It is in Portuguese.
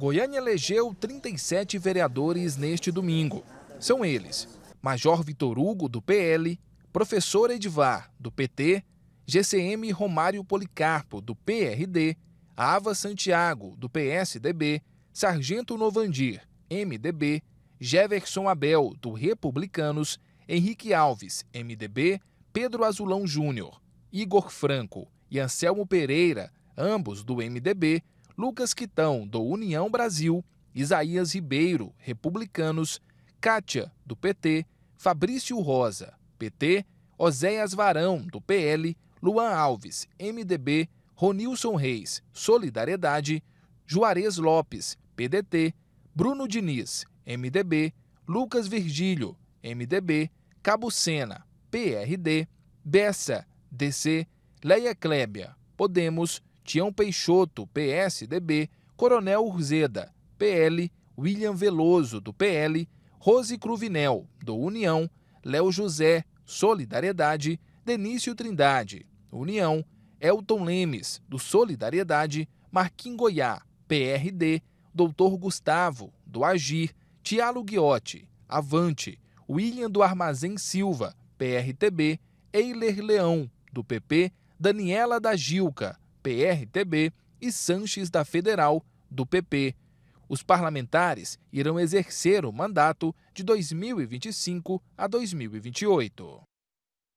Goiânia elegeu 37 vereadores neste domingo. São eles: Major Vitor Hugo, do PL, Professor Edivar, do PT, GCM Romário Policarpo, do PRD, Ava Santiago, do PSDB, Sargento Novandir, MDB, Jefferson Abel, do Republicanos, Henrique Alves, MDB, Pedro Azulão Júnior, Igor Franco e Anselmo Pereira, ambos do MDB, Lucas Quitão, do União Brasil, Isaías Ribeiro, Republicanos, Kátia, do PT, Fabrício Rosa, PT, Oséias Varão, do PL, Luan Alves, MDB, Ronilson Reis, Solidariedade, Juarez Lopes, PDT, Bruno Diniz, MDB, Lucas Virgílio, MDB, Cabo Sena, PRD, Bessa, DC, Leia Klebia, Podemos, Tião Peixoto, PSDB, Coronel Urzeda, PL, William Veloso, do PL, Rose Cruvinel, do União, Léo José, Solidariedade, Denício Trindade, União, Elton Lemes, do Solidariedade, Marquim Goiá, PRD, Doutor Gustavo, do Agir, Tiago Guiotti, Avante, William do Armazém Silva, PRTB, Eiler Leão, do PP, Daniela da Gilca, PRTB, e Sanches da Federal, do PP. Os parlamentares irão exercer o mandato de 2025 a 2028.